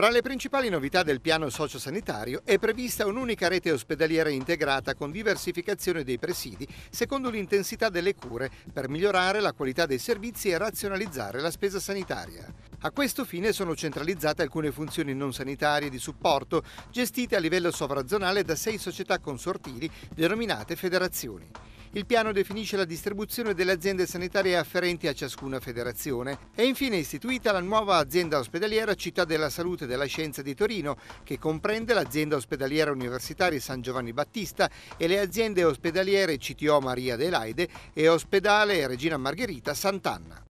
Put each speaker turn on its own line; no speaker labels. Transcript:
Fra le principali novità del piano sociosanitario è prevista un'unica rete ospedaliera integrata con diversificazione dei presidi secondo l'intensità delle cure per migliorare la qualità dei servizi e razionalizzare la spesa sanitaria. A questo fine sono centralizzate alcune funzioni non sanitarie di supporto gestite a livello sovrazzonale da sei società consortili denominate federazioni. Il piano definisce la distribuzione delle aziende sanitarie afferenti a ciascuna federazione. È infine istituita la nuova azienda ospedaliera Città della Salute e della Scienza di Torino, che comprende l'azienda ospedaliera universitaria San Giovanni Battista e le aziende ospedaliere CTO Maria Adelaide e ospedale Regina Margherita Sant'Anna.